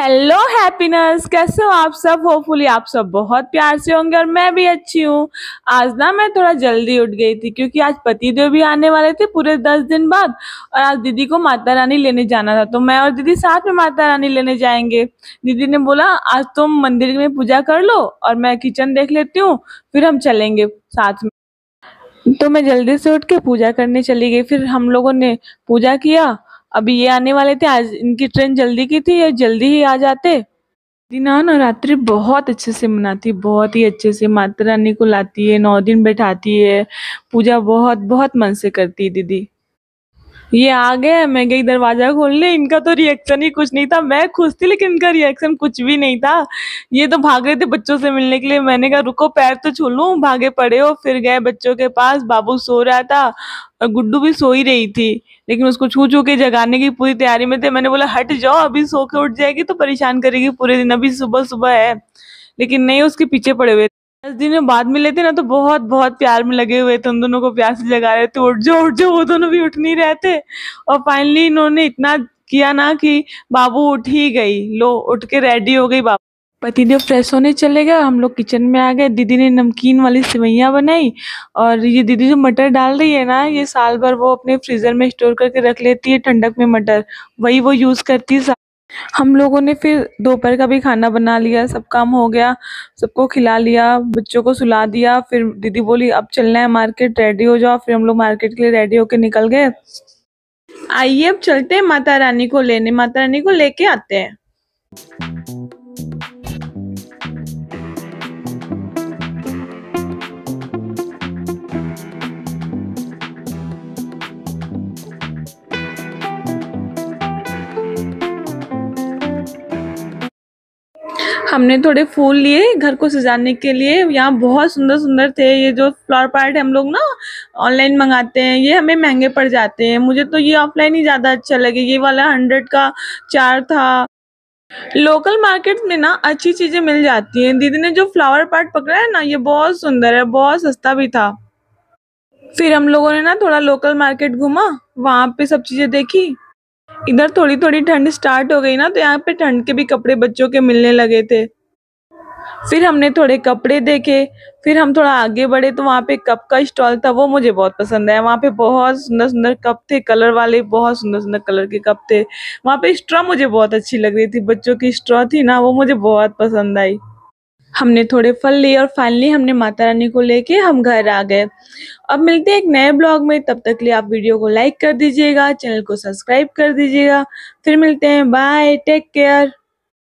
hello happiness कैसे हो आप सब होपफुली आप सब बहुत प्यार से होंगे और मैं भी अच्छी हूँ आज ना मैं थोड़ा जल्दी उठ गई थी क्योंकि आज पति देव भी आने वाले थे पूरे दस दिन बाद और आज दीदी को माता रानी लेने जाना था तो मैं और दीदी साथ में माता रानी लेने जाएंगे दीदी ने बोला आज तुम मंदिर में पूजा कर लो और मैं किचन देख लेती हूँ फिर हम चलेंगे साथ में तो मैं जल्दी से उठ के पूजा करने चली गई फिर हम लोगों ने पूजा किया अभी ये आने वाले थे आज इनकी ट्रेन जल्दी की थी ये जल्दी ही आ जाते और नवरात्रि बहुत अच्छे से मनाती है बहुत ही अच्छे से माता रानी को लाती है नौ दिन बैठाती है पूजा बहुत बहुत मन से करती है दीदी ये आ गए मैं गई दरवाजा खोलने इनका तो रिएक्शन ही कुछ नहीं था मैं खुश थी लेकिन इनका रिएक्शन कुछ भी नहीं था ये तो भाग रहे थे बच्चों से मिलने के लिए मैंने कहा रुको पैर तो छू लू भागे पड़े हो फिर गए बच्चों के पास बाबू सो रहा था और गुड्डू भी सो ही रही थी लेकिन उसको छू छू के जगाने की पूरी तैयारी में थे मैंने बोला हट जाओ अभी सो के उठ जाएगी तो परेशान करेगी पूरे दिन अभी सुबह सुबह है लेकिन नहीं उसके पीछे पड़े हुए दस दिन बाद मिले थे ना तो बहुत बहुत प्यार में लगे हुए थे उन दोनों को प्यास जगा रहे थे तो उठ जो उठ जो वो दोनों भी उठ नहीं रहे थे और फाइनली इन्होंने इतना किया ना कि बाबू उठ ही गई लो उठ के रेडी हो गई बाबू पतिदेव फ्रेश होने चले गए हम लोग किचन में आ गए दीदी ने नमकीन वाली सेवैयाँ बनाई और ये दीदी जो मटर डाल रही है ना ये साल भर वो अपने फ्रीज़र में स्टोर करके रख लेती है ठंडक में मटर वही वो यूज़ करती है हम लोगों ने फिर दोपहर का भी खाना बना लिया सब काम हो गया सबको खिला लिया बच्चों को सुला दिया फिर दीदी बोली अब चलना है मार्केट रेडी हो जाओ फिर हम लोग मार्केट के लिए रेडी होके निकल गए आइए अब चलते हैं माता रानी को लेने माता रानी को लेके आते हैं हमने थोड़े फूल लिए घर को सजाने के लिए यहाँ बहुत सुंदर सुंदर थे ये जो फ्लावर पार्ट हम लोग ना ऑनलाइन मंगाते हैं ये हमें महंगे पड़ जाते हैं मुझे तो ये ऑफलाइन ही ज़्यादा अच्छा लगे ये वाला हंड्रेड का चार था लोकल मार्केट में ना अच्छी चीज़ें मिल जाती हैं दीदी ने जो फ्लावर पार्ट पकड़ा है ना ये बहुत सुंदर है बहुत सस्ता भी था फिर हम लोगों ने ना थोड़ा लोकल मार्केट घूमा वहाँ पे सब चीज़ें देखी इधर थोड़ी थोड़ी ठंड स्टार्ट हो गई ना तो यहाँ पे ठंड के भी कपड़े बच्चों के मिलने लगे थे फिर हमने थोड़े कपड़े देखे फिर हम थोड़ा आगे बढ़े तो वहाँ पे कप का स्टॉल था वो मुझे बहुत पसंद आया वहाँ पे बहुत सुंदर सुंदर कप थे कलर वाले बहुत सुंदर सुंदर कलर के कप थे वहाँ पे स्ट्रॉ मुझे बहुत अच्छी लग रही थी बच्चों की स्ट्रॉ थी ना वो मुझे बहुत पसंद आई हमने थोड़े फल लिए और फाइनली हमने माता रानी को लेके हम घर आ गए अब मिलते हैं एक नए ब्लॉग में तब तक लिए आप वीडियो को लाइक कर दीजिएगा चैनल को सब्सक्राइब कर दीजिएगा फिर मिलते हैं बाय टेक केयर